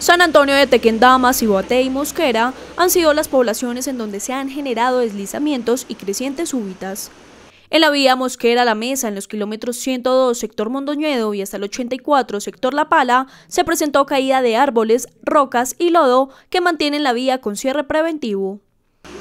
San Antonio de Tequendama, Ciboate y Mosquera han sido las poblaciones en donde se han generado deslizamientos y crecientes súbitas. En la vía Mosquera La Mesa, en los kilómetros 102 sector Mondoñedo y hasta el 84 sector La Pala, se presentó caída de árboles, rocas y lodo que mantienen la vía con cierre preventivo.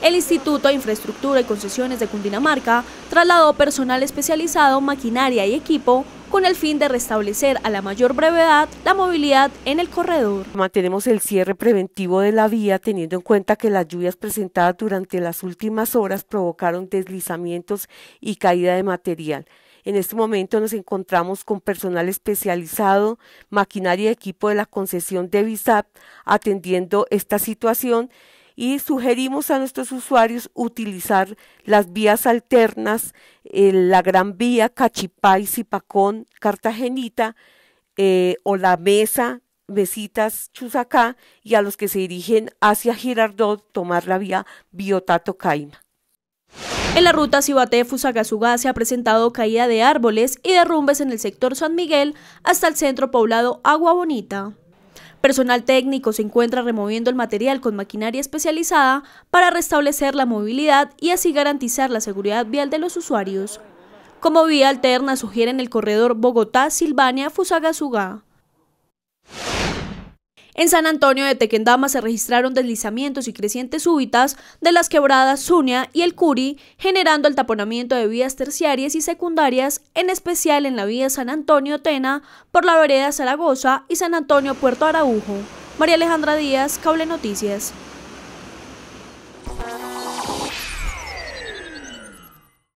El Instituto de Infraestructura y Concesiones de Cundinamarca trasladó personal especializado, maquinaria y equipo con el fin de restablecer a la mayor brevedad la movilidad en el corredor. Mantenemos el cierre preventivo de la vía teniendo en cuenta que las lluvias presentadas durante las últimas horas provocaron deslizamientos y caída de material. En este momento nos encontramos con personal especializado, maquinaria y equipo de la concesión de VISAP atendiendo esta situación y sugerimos a nuestros usuarios utilizar las vías alternas, eh, la Gran Vía, Cachipay, Zipacón, Cartagenita eh, o la Mesa, Mesitas, Chusacá y a los que se dirigen hacia Girardot tomar la vía Biotato Caima. En la ruta Cibaté-Fusagasugá se ha presentado caída de árboles y derrumbes en el sector San Miguel hasta el centro poblado Agua Bonita. Personal técnico se encuentra removiendo el material con maquinaria especializada para restablecer la movilidad y así garantizar la seguridad vial de los usuarios. Como vía alterna sugieren el corredor Bogotá-Silvania-Fusagasugá. En San Antonio de Tequendama se registraron deslizamientos y crecientes súbitas de las quebradas Sunia y El Curi, generando el taponamiento de vías terciarias y secundarias, en especial en la vía San Antonio-Tena, por la vereda Zaragoza y San Antonio-Puerto Araujo. María Alejandra Díaz, Cable Noticias.